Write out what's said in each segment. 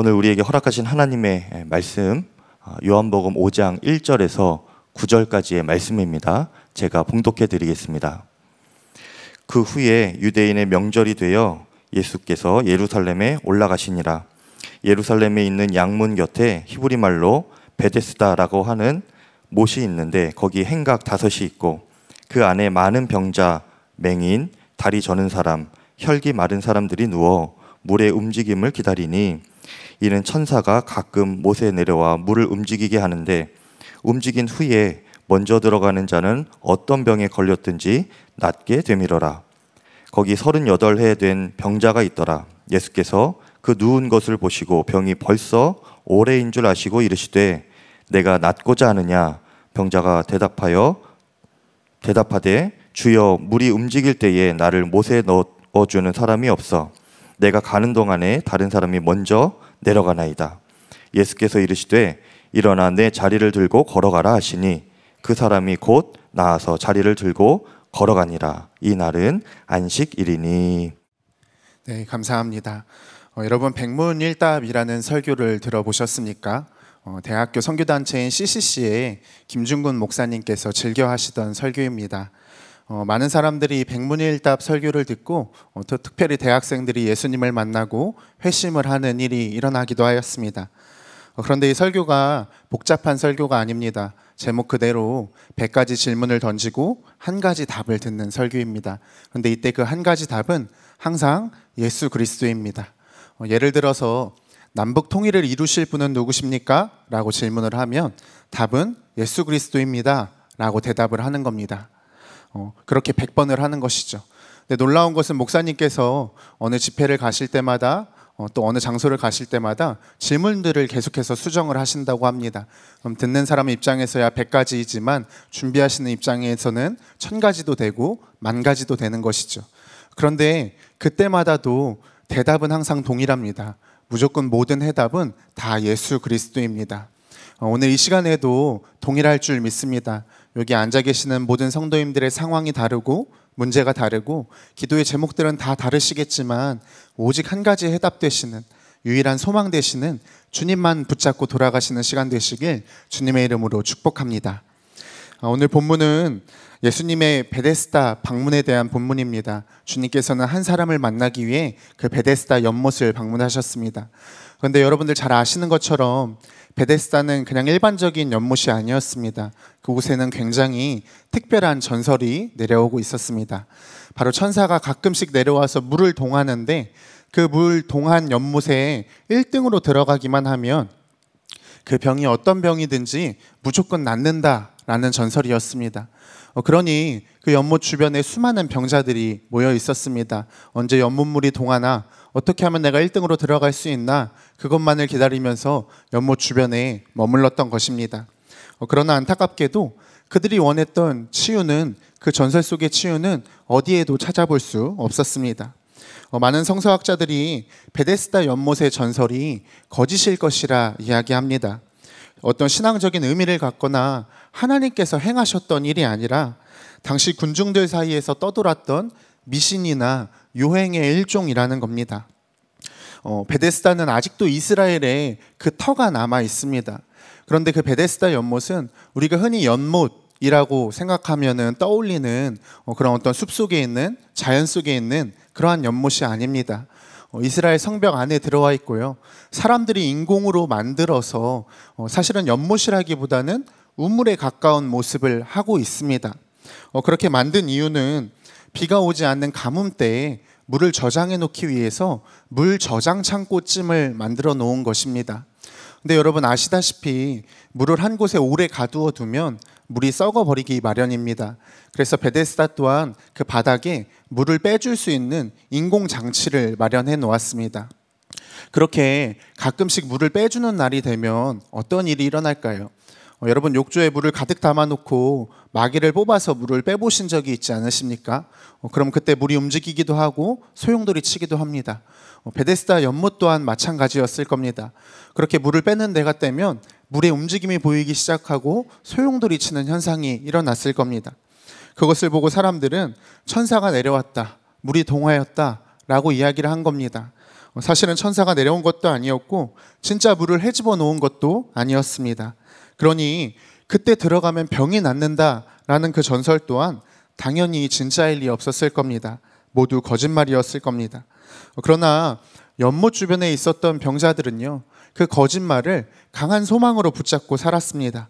오늘 우리에게 허락하신 하나님의 예, 말씀 어, 요한복음 5장 1절에서 9절까지의 말씀입니다. 제가 봉독해 드리겠습니다. 그 후에 유대인의 명절이 되어 예수께서 예루살렘에 올라가시니라. 예루살렘에 있는 양문 곁에 히브리 말로 베데스다라고 하는 못이 있는데 거기 행각 다섯이 있고 그 안에 많은 병자, 맹인, 다리 저는 사람, 혈기 마른 사람들이 누워 물의 움직임을 기다리니 이는 천사가 가끔 못에 내려와 물을 움직이게 하는데 움직인 후에 먼저 들어가는 자는 어떤 병에 걸렸든지 낫게 되밀어라. 거기 3 8여해된 병자가 있더라. 예수께서 그 누운 것을 보시고 병이 벌써 오래인 줄 아시고 이르시되 내가 낫고자 하느냐 병자가 대답하여 대답하되 주여 물이 움직일 때에 나를 못에 넣어주는 사람이 없어 내가 가는 동안에 다른 사람이 먼저 내려가나이다. 예수께서 이르시되 일어나 내 자리를 들고 걸어가라 하시니 그 사람이 곧 나아서 자리를 들고 걸어가니라. 이 날은 안식일이니. 네, 감사합니다. 어, 여러분 백문일답이라는 설교를 들어보셨습니까? 어, 대학교 선교단체인 CCC의 김준근 목사님께서 즐겨 하시던 설교입니다. 어, 많은 사람들이 백문일답 설교를 듣고 어, 특별히 대학생들이 예수님을 만나고 회심을 하는 일이 일어나기도 하였습니다. 어, 그런데 이 설교가 복잡한 설교가 아닙니다. 제목 그대로 100가지 질문을 던지고 한 가지 답을 듣는 설교입니다. 그런데 이때 그 한 가지 답은 항상 예수 그리스도입니다. 어, 예를 들어서 남북 통일을 이루실 분은 누구십니까? 라고 질문을 하면 답은 예수 그리스도입니다. 라고 대답을 하는 겁니다. 어, 그렇게 100번을 하는 것이죠. 근데 놀라운 것은 목사님께서 어느 집회를 가실 때마다 어, 또 어느 장소를 가실 때마다 질문들을 계속해서 수정을 하신다고 합니다. 그럼 듣는 사람의 입장에서야 100가지이지만 준비하시는 입장에서는 1000가지도 되고 만 가지도 되는 것이죠. 그런데 그때마다도 대답은 항상 동일합니다. 무조건 모든 해답은 다 예수 그리스도입니다. 어, 오늘 이 시간에도 동일할 줄 믿습니다. 여기 앉아 계시는 모든 성도님들의 상황이 다르고 문제가 다르고 기도의 제목들은 다 다르시겠지만 오직 한 가지 해답 되시는 유일한 소망 되시는 주님만 붙잡고 돌아가시는 시간 되시길 주님의 이름으로 축복합니다. 아, 오늘 본문은 예수님의 베데스다 방문에 대한 본문입니다. 주님께서는 한 사람을 만나기 위해 그 베데스다 연못을 방문하셨습니다. 그런데 여러분들 잘 아시는 것처럼 베데스다는 그냥 일반적인 연못이 아니었습니다. 그곳에는 굉장히 특별한 전설이 내려오고 있었습니다. 바로 천사가 가끔씩 내려와서 물을 동하는데 그 물 동한 연못에 1등으로 들어가기만 하면 그 병이 어떤 병이든지 무조건 낫는다라는 전설이었습니다. 어, 그러니 그 연못 주변에 수많은 병자들이 모여 있었습니다. 언제 연못물이 동하나 어떻게 하면 내가 1등으로 들어갈 수 있나 그것만을 기다리면서 연못 주변에 머물렀던 것입니다. 어, 그러나 안타깝게도 그들이 원했던 치유는 그 전설 속의 치유는 어디에도 찾아볼 수 없었습니다. 어, 많은 성서학자들이 베데스다 연못의 전설이 거짓일 것이라 이야기합니다. 어떤 신앙적인 의미를 갖거나 하나님께서 행하셨던 일이 아니라 당시 군중들 사이에서 떠돌았던 미신이나 유행의 일종이라는 겁니다. 어, 베데스다는 아직도 이스라엘에 그 터가 남아 있습니다. 그런데 그 베데스다 연못은 우리가 흔히 연못이라고 생각하면 떠올리는 어, 그런 어떤 숲 속에 있는 자연 속에 있는 그러한 연못이 아닙니다. 어, 이스라엘 성벽 안에 들어와 있고요. 사람들이 인공으로 만들어서 어, 사실은 연못이라기보다는 우물에 가까운 모습을 하고 있습니다. 어, 그렇게 만든 이유는 비가 오지 않는 가뭄 때에 물을 저장해 놓기 위해서 물 저장 창고찜을 만들어 놓은 것입니다. 근데 여러분 아시다시피 물을 한 곳에 오래 가두어 두면 물이 썩어 버리기 마련입니다. 그래서 베데스다 또한 그 바닥에 물을 빼줄 수 있는 인공 장치를 마련해 놓았습니다. 그렇게 가끔씩 물을 빼주는 날이 되면 어떤 일이 일어날까요? 어, 여러분 욕조에 물을 가득 담아놓고 마개를 뽑아서 물을 빼보신 적이 있지 않으십니까? 어, 그럼 그때 물이 움직이기도 하고 소용돌이 치기도 합니다. 어, 베데스다 연못 또한 마찬가지였을 겁니다. 그렇게 물을 빼는 데가 되면 물의 움직임이 보이기 시작하고 소용돌이 치는 현상이 일어났을 겁니다. 그것을 보고 사람들은 천사가 내려왔다. 물이 동화였다 라고 이야기를 한 겁니다. 사실은 천사가 내려온 것도 아니었고, 진짜 물을 헤집어 놓은 것도 아니었습니다. 그러니 그때 들어가면 병이 낫는다. 라는 그 전설 또한 당연히 진짜일 리 없었을 겁니다. 모두 거짓말이었을 겁니다. 그러나 연못 주변에 있었던 병자들은요, 그 거짓말을 강한 소망으로 붙잡고 살았습니다.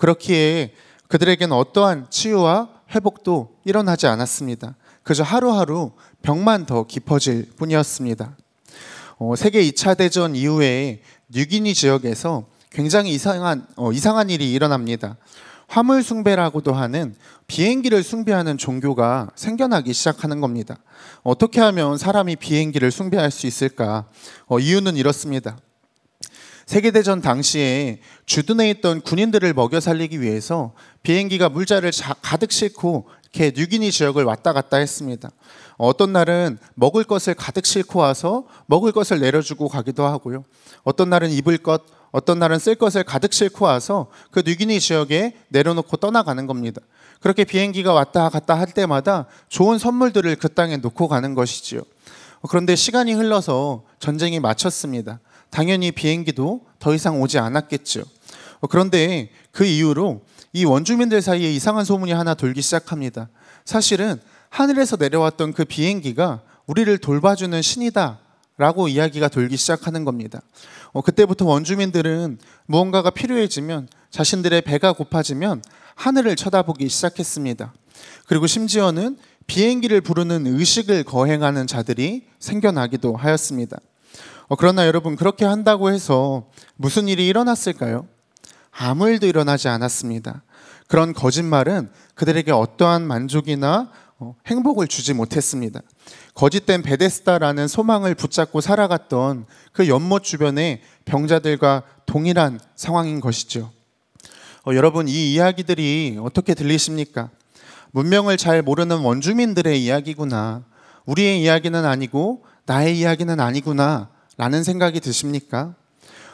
그렇기에 그들에겐 어떠한 치유와 회복도 일어나지 않았습니다. 그저 하루하루 병만 더 깊어질 뿐이었습니다. 어, 세계 2차 대전 이후에 뉴기니 지역에서 굉장히 이상한, 어, 이상한 일이 일어납니다. 화물 숭배라고도 하는 비행기를 숭배하는 종교가 생겨나기 시작하는 겁니다. 어떻게 하면 사람이 비행기를 숭배할 수 있을까? 어, 이유는 이렇습니다. 세계대전 당시에 주둔해 있던 군인들을 먹여 살리기 위해서 비행기가 물자를 가득 싣고 이렇게 뉴기니 지역을 왔다 갔다 했습니다. 어떤 날은 먹을 것을 가득 싣고 와서 먹을 것을 내려주고 가기도 하고요. 어떤 날은 입을 것, 어떤 날은 쓸 것을 가득 싣고 와서 그 뉴기니 지역에 내려놓고 떠나가는 겁니다. 그렇게 비행기가 왔다 갔다 할 때마다 좋은 선물들을 그 땅에 놓고 가는 것이지요. 그런데 시간이 흘러서 전쟁이 마쳤습니다. 당연히 비행기도 더 이상 오지 않았겠죠. 그런데 그 이후로 이 원주민들 사이에 이상한 소문이 하나 돌기 시작합니다. 사실은 하늘에서 내려왔던 그 비행기가 우리를 돌봐주는 신이다. 라고 이야기가 돌기 시작하는 겁니다. 어, 그때부터 원주민들은 무언가가 필요해지면 자신들의 배가 고파지면 하늘을 쳐다보기 시작했습니다. 그리고 심지어는 비행기를 부르는 의식을 거행하는 자들이 생겨나기도 하였습니다. 어, 그러나 여러분 그렇게 한다고 해서 무슨 일이 일어났을까요? 아무 일도 일어나지 않았습니다. 그런 거짓말은 그들에게 어떠한 만족이나 어, 행복을 주지 못했습니다. 거짓된 베데스다라는 소망을 붙잡고 살아갔던 그 연못 주변의 병자들과 동일한 상황인 것이죠. 어, 여러분 이 이야기들이 어떻게 들리십니까? 문명을 잘 모르는 원주민들의 이야기구나. 우리의 이야기는 아니고 나의 이야기는 아니구나 라는 생각이 드십니까?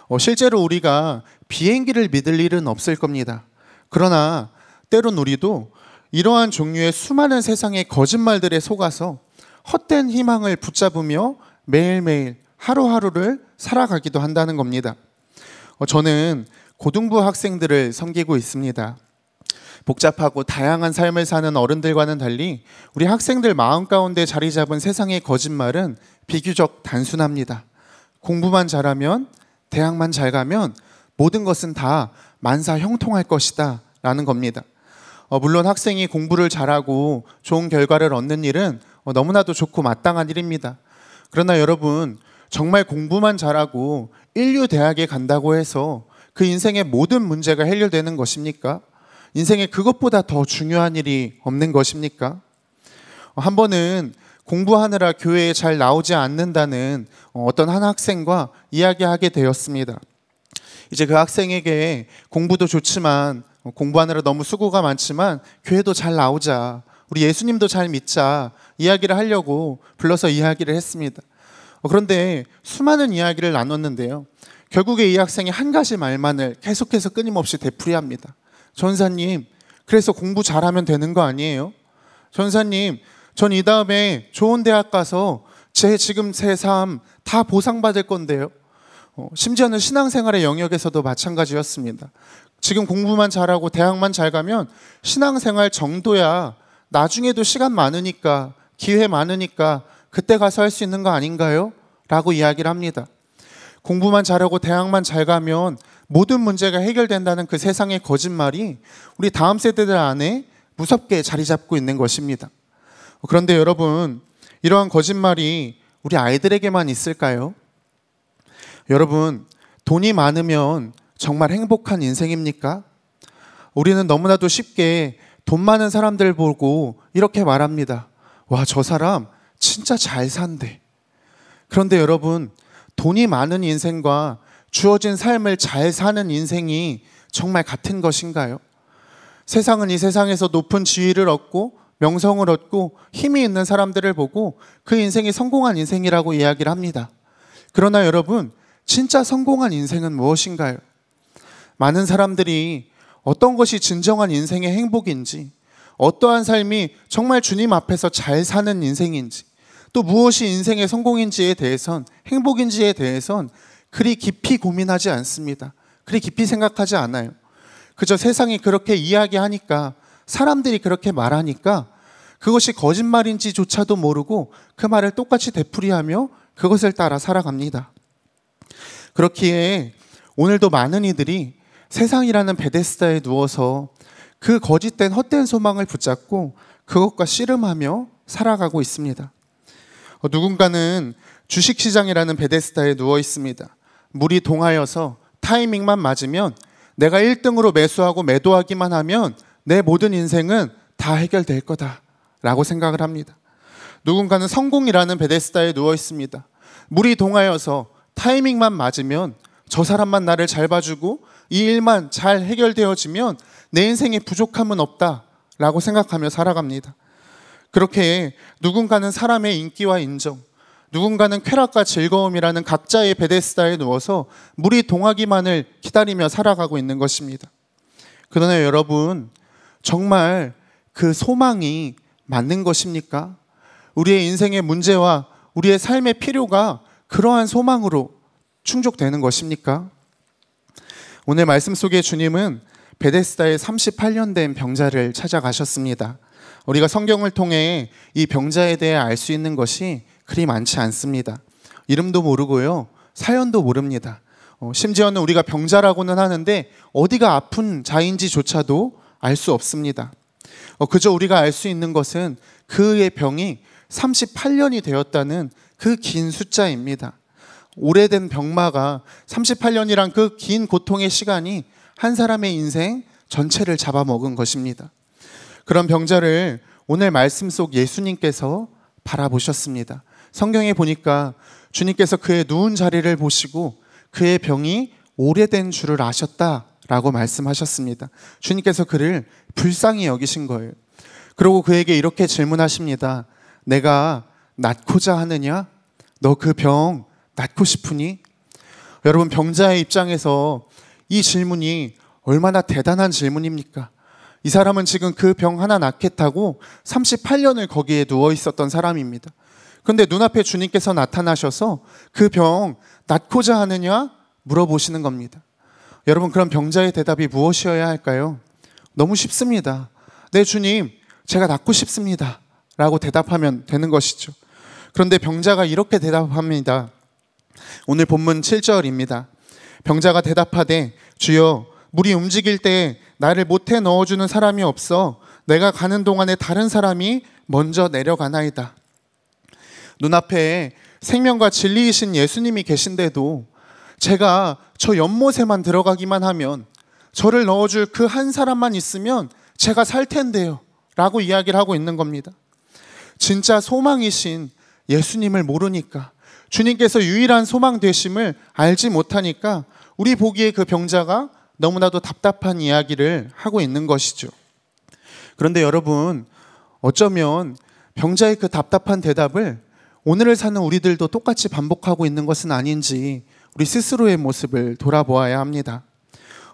어, 실제로 우리가 비행기를 믿을 일은 없을 겁니다. 그러나 때론 우리도 이러한 종류의 수많은 세상의 거짓말들에 속아서 헛된 희망을 붙잡으며 매일매일 하루하루를 살아가기도 한다는 겁니다. 어, 저는 고등부 학생들을 섬기고 있습니다. 복잡하고 다양한 삶을 사는 어른들과는 달리 우리 학생들 마음 가운데 자리 잡은 세상의 거짓말은 비교적 단순합니다. 공부만 잘하면 대학만 잘 가면 모든 것은 다 만사 형통할 것이다 라는 겁니다. 어, 물론 학생이 공부를 잘하고 좋은 결과를 얻는 일은 어, 너무나도 좋고 마땅한 일입니다. 그러나 여러분 정말 공부만 잘하고 인류 대학에 간다고 해서 그 인생의 모든 문제가 해결되는 것입니까? 인생에 그것보다 더 중요한 일이 없는 것입니까? 어, 한 번은 공부하느라 교회에 잘 나오지 않는다는 어, 어떤 한 학생과 이야기하게 되었습니다. 이제 그 학생에게 공부도 좋지만 어, 공부하느라 너무 수고가 많지만 교회도 잘 나오자 우리 예수님도 잘 믿자 이야기를 하려고 불러서 이야기를 했습니다. 어, 그런데 수많은 이야기를 나눴는데요. 결국에 이 학생이 한 가지 말만을 계속해서 끊임없이 되풀이합니다. 전사님, 그래서 공부 잘하면 되는 거 아니에요? 전사님, 전이 다음에 좋은 대학 가서 제 지금 제삶다 보상받을 건데요. 어, 심지어는 신앙생활의 영역에서도 마찬가지였습니다. 지금 공부만 잘하고 대학만 잘 가면 신앙생활 정도야 나중에도 시간 많으니까 기회 많으니까 그때 가서 할 수 있는 거 아닌가요? 라고 이야기를 합니다. 공부만 잘하고 대학만 잘 가면 모든 문제가 해결된다는 그 세상의 거짓말이 우리 다음 세대들 안에 무섭게 자리 잡고 있는 것입니다. 그런데 여러분, 이러한 거짓말이 우리 아이들에게만 있을까요? 여러분, 돈이 많으면 정말 행복한 인생입니까? 우리는 너무나도 쉽게 돈 많은 사람들 보고 이렇게 말합니다. 와, 저 사람 진짜 잘 산대. 그런데 여러분, 돈이 많은 인생과 주어진 삶을 잘 사는 인생이 정말 같은 것인가요? 세상은 이 세상에서 높은 지위를 얻고 명성을 얻고 힘이 있는 사람들을 보고 그 인생이 성공한 인생이라고 이야기를 합니다. 그러나 여러분, 진짜 성공한 인생은 무엇인가요? 많은 사람들이 어떤 것이 진정한 인생의 행복인지, 어떠한 삶이 정말 주님 앞에서 잘 사는 인생인지, 또 무엇이 인생의 성공인지에 대해선, 행복인지에 대해선 그리 깊이 고민하지 않습니다. 그리 깊이 생각하지 않아요. 그저 세상이 그렇게 이야기하니까, 사람들이 그렇게 말하니까 그것이 거짓말인지조차도 모르고 그 말을 똑같이 되풀이하며 그것을 따라 살아갑니다. 그렇기에 오늘도 많은 이들이 세상이라는 베데스다에 누워서 그 거짓된 헛된 소망을 붙잡고 그것과 씨름하며 살아가고 있습니다. 어, 누군가는 주식시장이라는 베데스다에 누워 있습니다. 물이 동하여서 타이밍만 맞으면 내가 1등으로 매수하고 매도하기만 하면 내 모든 인생은 다 해결될 거다. 라고 생각을 합니다. 누군가는 성공이라는 베데스다에 누워 있습니다. 물이 동하여서 타이밍만 맞으면 저 사람만 나를 잘 봐주고 이 일만 잘 해결되어지면 내 인생에 부족함은 없다 라고 생각하며 살아갑니다. 그렇게 누군가는 사람의 인기와 인정, 누군가는 쾌락과 즐거움이라는 각자의 베데스다에 누워서 물이 동하기만을 기다리며 살아가고 있는 것입니다. 그러나 여러분, 정말 그 소망이 맞는 것입니까? 우리의 인생의 문제와 우리의 삶의 필요가 그러한 소망으로 충족되는 것입니까? 오늘 말씀 속에 주님은 베데스다의 38년 된 병자를 찾아가셨습니다. 우리가 성경을 통해 이 병자에 대해 알 수 있는 것이 그리 많지 않습니다. 이름도 모르고요. 사연도 모릅니다. 어, 심지어는 우리가 병자라고는 하는데 어디가 아픈 자인지조차도 알 수 없습니다. 어, 그저 우리가 알 수 있는 것은 그의 병이 38년이 되었다는 그 긴 숫자입니다. 오래된 병마가 38년이란 그 긴 고통의 시간이 한 사람의 인생 전체를 잡아먹은 것입니다. 그런 병자를 오늘 말씀 속 예수님께서 바라보셨습니다. 성경에 보니까 주님께서 그의 누운 자리를 보시고 그의 병이 오래된 줄을 아셨다 라고 말씀하셨습니다. 주님께서 그를 불쌍히 여기신 거예요. 그리고 그에게 이렇게 질문하십니다. 내가 낫고자 하느냐? 너 그 병 낫고 싶으니? 여러분, 병자의 입장에서 이 질문이 얼마나 대단한 질문입니까? 이 사람은 지금 그 병 하나 낫겠다고 38년을 거기에 누워 있었던 사람입니다. 근데 눈앞에 주님께서 나타나셔서 그 병 낫고자 하느냐? 물어보시는 겁니다. 여러분 그럼 병자의 대답이 무엇이어야 할까요? 너무 쉽습니다. 네 주님, 제가 낫고 싶습니다. 라고 대답하면 되는 것이죠. 그런데 병자가 이렇게 대답합니다. 오늘 본문 7절입니다. 병자가 대답하되 주여 물이 움직일 때 나를 못해 넣어주는 사람이 없어 내가 가는 동안에 다른 사람이 먼저 내려가나이다. 눈앞에 생명과 진리이신 예수님이 계신데도 제가 저 연못에만 들어가기만 하면 저를 넣어줄 그 한 사람만 있으면 제가 살 텐데요. 라고 이야기를 하고 있는 겁니다. 진짜 소망이신 예수님을 모르니까 주님께서 유일한 소망 되심을 알지 못하니까 우리 보기에 그 병자가 너무나도 답답한 이야기를 하고 있는 것이죠. 그런데 여러분, 어쩌면 병자의 그 답답한 대답을 오늘을 사는 우리들도 똑같이 반복하고 있는 것은 아닌지 우리 스스로의 모습을 돌아보아야 합니다.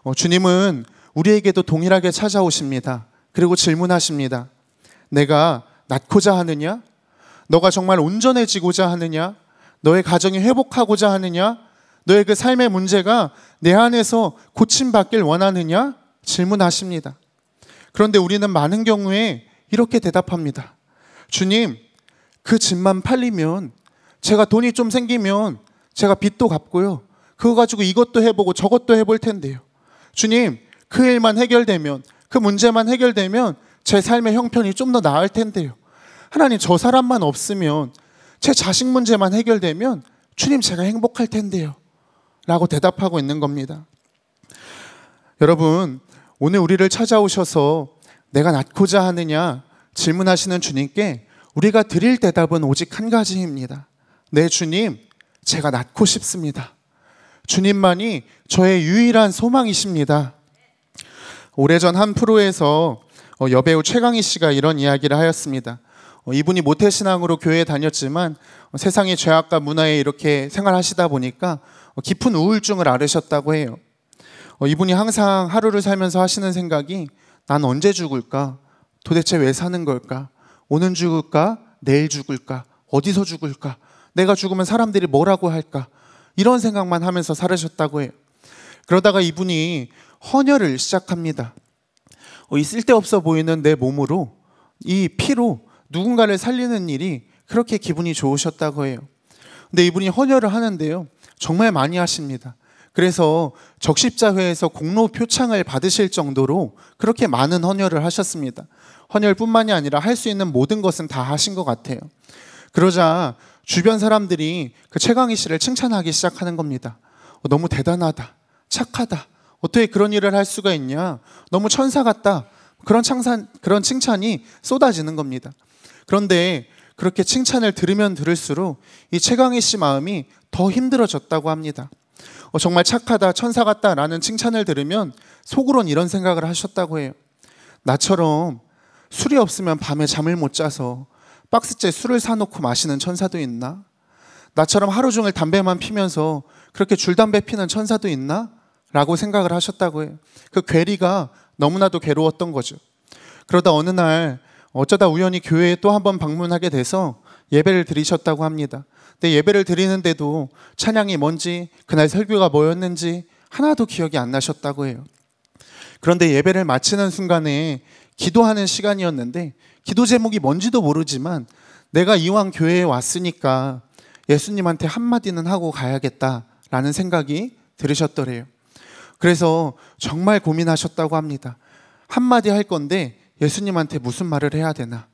어, 주님은 우리에게도 동일하게 찾아오십니다. 그리고 질문하십니다. 내가 낳고자 하느냐? 너가 정말 온전해지고자 하느냐? 너의 가정이 회복하고자 하느냐? 너의 그 삶의 문제가 내 안에서 고침받길 원하느냐? 질문하십니다. 그런데 우리는 많은 경우에 이렇게 대답합니다. 주님, 그 집만 팔리면, 제가 돈이 좀 생기면 제가 빚도 갚고요. 그거 가지고 이것도 해보고 저것도 해볼 텐데요. 주님, 그 일만 해결되면, 그 문제만 해결되면 제 삶의 형편이 좀 더 나을 텐데요. 하나님, 저 사람만 없으면, 제 자식 문제만 해결되면, 주님, 제가 행복할 텐데요. 라고 대답하고 있는 겁니다. 여러분, 오늘 우리를 찾아오셔서 내가 낳고자 하느냐 질문하시는 주님께 우리가 드릴 대답은 오직 한 가지입니다. 네, 주님, 제가 낳고 싶습니다. 주님만이 저의 유일한 소망이십니다. 오래전 한 프로에서 어, 여배우 최강희 씨가 이런 이야기를 하였습니다. 어, 이분이 모태신앙으로 교회에 다녔지만 어, 세상의 죄악과 문화에 이렇게 생활하시다 보니까 깊은 우울증을 앓으셨다고 해요. 이분이 항상 하루를 살면서 하시는 생각이 난 언제 죽을까? 도대체 왜 사는 걸까? 오늘 죽을까? 내일 죽을까? 어디서 죽을까? 내가 죽으면 사람들이 뭐라고 할까? 이런 생각만 하면서 살으셨다고 해요. 그러다가 이분이 헌혈을 시작합니다. 어, 이 쓸데없어 보이는 내 몸으로 이 피로 누군가를 살리는 일이 그렇게 기분이 좋으셨다고 해요. 근데 이분이 헌혈을 하는데요. 정말 많이 하십니다. 그래서 적십자회에서 공로 표창을 받으실 정도로 그렇게 많은 헌혈을 하셨습니다. 헌혈뿐만이 아니라 할 수 있는 모든 것은 다 하신 것 같아요. 그러자 주변 사람들이 그 최강희 씨를 칭찬하기 시작하는 겁니다. 어, 너무 대단하다. 착하다. 어떻게 그런 일을 할 수가 있냐. 너무 천사 같다. 그런 창산, 그런 칭찬이 쏟아지는 겁니다. 그런데 그렇게 칭찬을 들으면 들을수록 이 최강희 씨 마음이 더 힘들어졌다고 합니다. 어, 정말 착하다, 천사 같다라는 칭찬을 들으면 속으론 이런 생각을 하셨다고 해요. 나처럼 술이 없으면 밤에 잠을 못 자서 박스째 술을 사놓고 마시는 천사도 있나? 나처럼 하루 종일 담배만 피면서 그렇게 줄담배 피는 천사도 있나? 라고 생각을 하셨다고 해요. 그 괴리가 너무나도 괴로웠던 거죠. 그러다 어느 날 어쩌다 우연히 교회에 또 한번 방문하게 돼서 예배를 드리셨다고 합니다. 근데 예배를 드리는데도 찬양이 뭔지 그날 설교가 뭐였는지 하나도 기억이 안 나셨다고 해요. 그런데 예배를 마치는 순간에 기도하는 시간이었는데 기도 제목이 뭔지도 모르지만 내가 이왕 교회에 왔으니까 예수님한테 한마디는 하고 가야겠다라는 생각이 들으셨더래요. 그래서 정말 고민하셨다고 합니다. 한마디 할 건데 예수님한테 무슨 말을 해야 되나.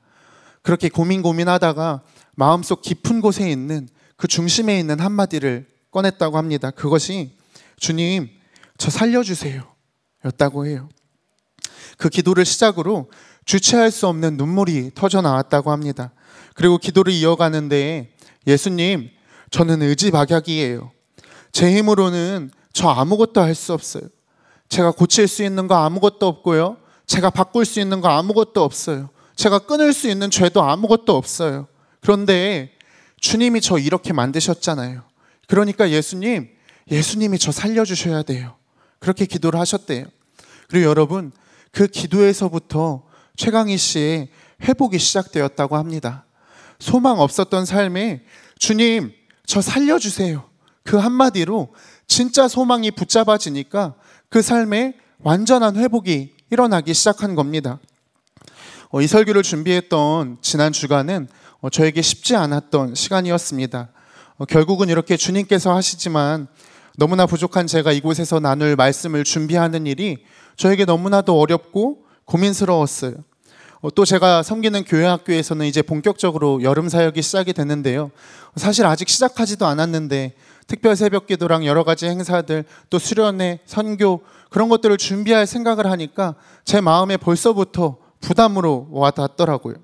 그렇게 고민 고민하다가 마음속 깊은 곳에 있는 그 중심에 있는 한마디를 꺼냈다고 합니다. 그것이 주님, 저 살려주세요. 였다고 해요. 그 기도를 시작으로 주체할 수 없는 눈물이 터져 나왔다고 합니다. 그리고 기도를 이어가는데 예수님, 저는 의지박약이에요. 제 힘으로는 저 아무것도 할 수 없어요. 제가 고칠 수 있는 거 아무것도 없고요. 제가 바꿀 수 있는 거 아무것도 없어요. 제가 끊을 수 있는 죄도 아무것도 없어요. 그런데 주님이 저 이렇게 만드셨잖아요. 그러니까 예수님, 예수님이 저 살려주셔야 돼요. 그렇게 기도를 하셨대요. 그리고 여러분, 그 기도에서부터 최강희 씨의 회복이 시작되었다고 합니다. 소망 없었던 삶에 주님, 저 살려주세요. 그 한마디로 진짜 소망이 붙잡아지니까 그 삶에 완전한 회복이 일어나기 시작한 겁니다. 어, 이 설교를 준비했던 지난 주간은 어, 저에게 쉽지 않았던 시간이었습니다. 어, 결국은 이렇게 주님께서 하시지만 너무나 부족한 제가 이곳에서 나눌 말씀을 준비하는 일이 저에게 너무나도 어렵고 고민스러웠어요. 어, 또 제가 섬기는 교회 학교에서는 이제 본격적으로 여름 사역이 시작이 됐는데요. 사실 아직 시작하지도 않았는데 특별 새벽 기도랑 여러 가지 행사들 또 수련회, 선교 그런 것들을 준비할 생각을 하니까 제 마음에 벌써부터 부담으로 와닿더라고요.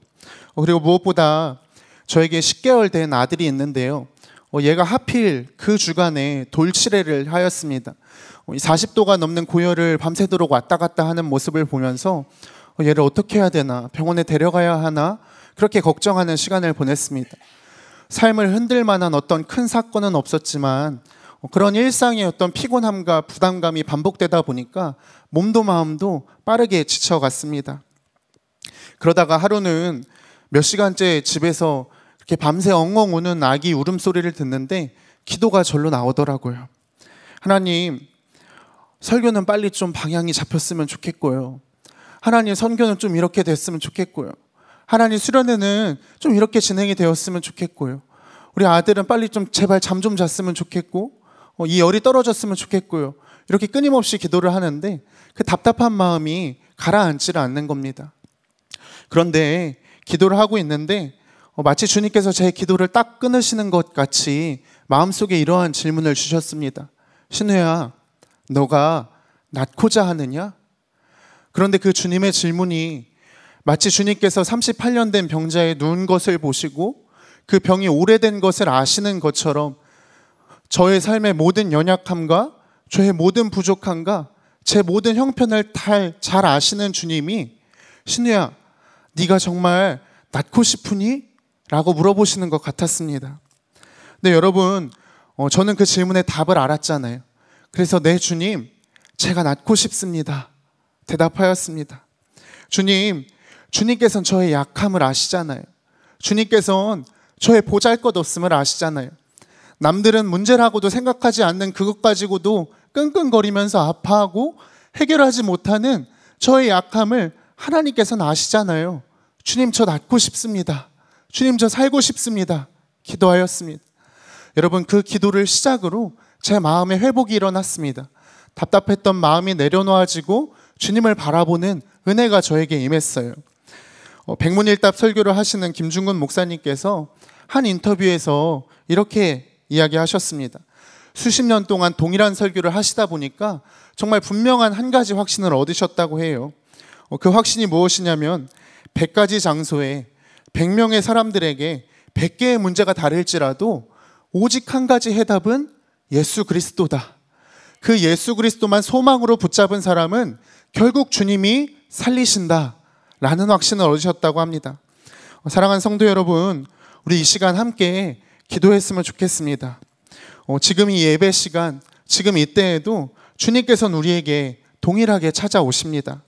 어, 그리고 무엇보다 저에게 10개월 된 아들이 있는데요. 어, 얘가 하필 그 주간에 돌치레를 하였습니다. 40도가 뭐 넘는 고열을 밤새도록 왔다 갔다 하는 모습을 보면서 어, 얘를 어떻게 해야 되나 병원에 데려가야 하나 그렇게 걱정하는 시간을 보냈습니다. 삶을 흔들 만한 어떤 큰 사건은 없었지만 어, 그런 일상의 어떤 피곤함과 부담감이 반복되다 보니까 몸도 마음도 빠르게 지쳐갔습니다. 그러다가 하루는 몇 시간째 집에서 이렇게 밤새 엉엉 우는 아기 울음소리를 듣는데 기도가 절로 나오더라고요. 하나님, 설교는 빨리 좀 방향이 잡혔으면 좋겠고요. 하나님 선교는 좀 이렇게 됐으면 좋겠고요. 하나님 수련회는 좀 이렇게 진행이 되었으면 좋겠고요. 우리 아들은 빨리 좀 제발 잠 좀 잤으면 좋겠고, 어, 이 열이 떨어졌으면 좋겠고요. 이렇게 끊임없이 기도를 하는데 그 답답한 마음이 가라앉지를 않는 겁니다. 그런데 기도를 하고 있는데 어, 마치 주님께서 제 기도를 딱 끊으시는 것 같이 마음속에 이러한 질문을 주셨습니다. 신우야, 너가 낳고자 하느냐? 그런데 그 주님의 질문이 마치 주님께서 38년 된 병자의 누운 것을 보시고 그 병이 오래된 것을 아시는 것처럼 저의 삶의 모든 연약함과 저의 모든 부족함과 제 모든 형편을 잘 아시는 주님이 신우야 네가 정말 낳고 싶으니? 라고 물어보시는 것 같았습니다. 근데 여러분, 어, 저는 그 질문의 답을 알았잖아요. 그래서 내 네, 주님, 제가 낳고 싶습니다. 대답하였습니다. 주님, 주님께서 저의 약함을 아시잖아요. 주님께서 저의 보잘 것 없음을 아시잖아요. 남들은 문제라고도 생각하지 않는 그것 가지고도 끙끙거리면서 아파하고 해결하지 못하는 저의 약함을 하나님께서는 아시잖아요. 주님, 저 낳고 싶습니다. 주님, 저 살고 싶습니다. 기도하였습니다. 여러분, 그 기도를 시작으로 제 마음의 회복이 일어났습니다. 답답했던 마음이 내려놓아지고 주님을 바라보는 은혜가 저에게 임했어요. 어, 백문일답 설교를 하시는 김중근 목사님께서 한 인터뷰에서 이렇게 이야기하셨습니다. 수십 년 동안 동일한 설교를 하시다 보니까 정말 분명한 한 가지 확신을 얻으셨다고 해요. 어, 그 확신이 무엇이냐면 100가지 장소에 100명의 사람들에게 100개의 문제가 다를지라도 오직 한 가지 해답은 예수 그리스도다. 그 예수 그리스도만 소망으로 붙잡은 사람은 결국 주님이 살리신다. 라는 확신을 얻으셨다고 합니다. 사랑하는 성도 여러분, 우리 이 시간 함께 기도했으면 좋겠습니다. 어, 지금 이 예배 시간, 지금 이때에도 주님께서는 우리에게 동일하게 찾아오십니다.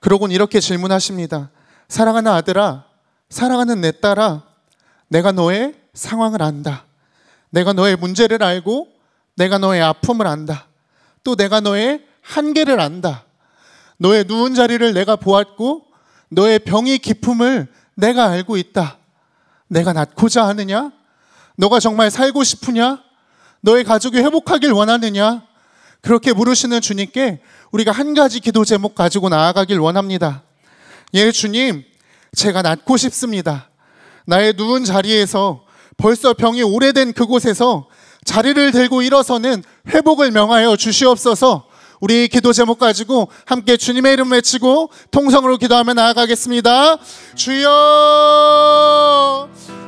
그러곤 이렇게 질문하십니다. 사랑하는 아들아, 사랑하는 내 딸아, 내가 너의 상황을 안다. 내가 너의 문제를 알고 내가 너의 아픔을 안다. 또 내가 너의 한계를 안다. 너의 누운 자리를 내가 보았고 너의 병이 깊음을 내가 알고 있다. 내가 낫고자 하느냐? 너가 정말 살고 싶으냐? 너의 가족이 회복하길 원하느냐? 그렇게 물으시는 주님께 우리가 한 가지 기도 제목 가지고 나아가길 원합니다. 예, 주님, 제가 낫고 싶습니다. 나의 누운 자리에서 벌써 병이 오래된 그곳에서 자리를 들고 일어서는 회복을 명하여 주시옵소서. 우리 기도 제목 가지고 함께 주님의 이름 외치고 통성으로 기도하며 나아가겠습니다. 주여!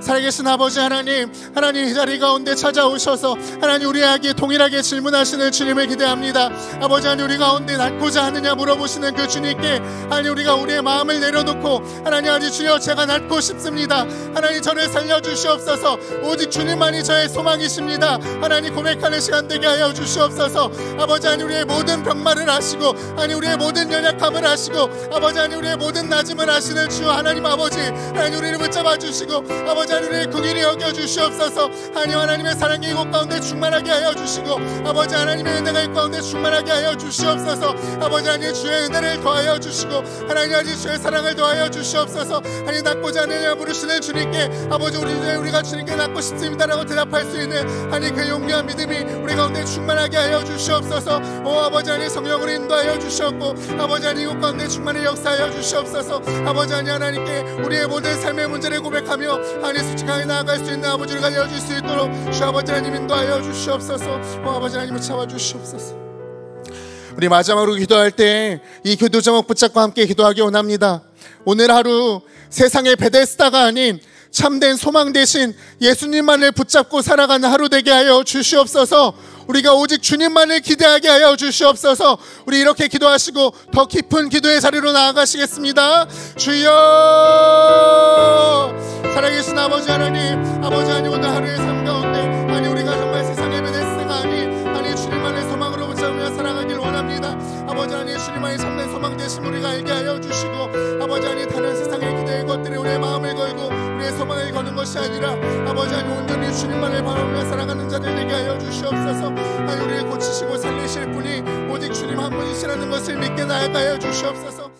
살아계신 아버지 하나님 하나님 이 자리 가운데 찾아오셔서 하나님 우리에게 동일하게 질문하시는 주님을 기대합니다 아버지 하나님 우리 가운데 낫고자 하느냐 물어보시는 그 주님께 하나님 우리가 우리의 마음을 내려놓고 하나님 아버지 주여 제가 낫고 싶습니다 하나님 저를 살려주시옵소서 오직 주님만이 저의 소망이십니다 하나님 고백하는 시간 되게 하여 주시옵소서 아버지 하나님 우리의 모든 병마를 아시고 아니 우리의 모든 연약함을 아시고 아버지 하나님 우리의 모든 낮음을 아시는 주 하나님 아버지 하나님 우리를 붙잡아 주시고 아버지 하루를 극길이 여겨 주시옵소서 하나님 하나님의 사랑의 이곳 가운데 충만하게 하여 주시고 아버지 하나님의 은혜가 이 가운데 충만하게 하여 주시옵소서 아버지 하나님 주의 은혜를 더하여 주시고 하나님 아버지 주의 사랑을 더하여 주시옵소서 하나님 낙보지 않으려 부르시는 주님께 아버지 우리 우리가 주님께 낳고 싶습니다라고 대답할 수 있는 하나님 그 용기한 믿음이 우리 가운데 충만하게 하여 주시옵소서 오 아버지 하나님 성령으 인도하여 주시옵고 아버지 하나님 이곳 가운데 충만히 역사하여 주시옵소서 아버지 하나님께 우리의 모든 삶의 문제를 고백하며 하나님 솔직하게 나아갈 수 있는 아버지를 가려줄 수 있도록 주 아버지 하나님 인도하여 주시옵소서 오 아버지 하나님을 잡아주시옵소서 우리 마지막으로 기도할 때 이 교도 제목 붙잡고 함께 기도하기 원합니다 오늘 하루 세상의 베데스다가 아닌 참된 소망 대신 예수님만을 붙잡고 살아가는 하루 되게 하여 주시옵소서. 우리가 오직 주님만을 기대하게 하여 주시옵소서. 우리 이렇게 기도하시고 더 깊은 기도의 자리로 나아가시겠습니다. 주여! 살아계신 아버지 하나님 아버지 하나님 오늘 하루의 삶 가운데 아니 우리가 정말 세상에는 애쓰가 아니 아니 주님만의 소망으로 붙잡으며 살아가길 원합니다 아버지 하나님 주님만의 참된 소망 되심 우리가 알게 하여 주시고 아버지 하나님 다른 세상의 기대의 것들이 우리의 마음을 걸고 우리의 소망을 거는 것이 아니라 아버지 하나님 온전히 주님만을 바라보며 살아가는 자들 되게 하여 주시옵소서 아니 우리를 고치시고 살리실 분이 오직 주님 한 분이시라는 것을 믿게 나아가여 주시옵소서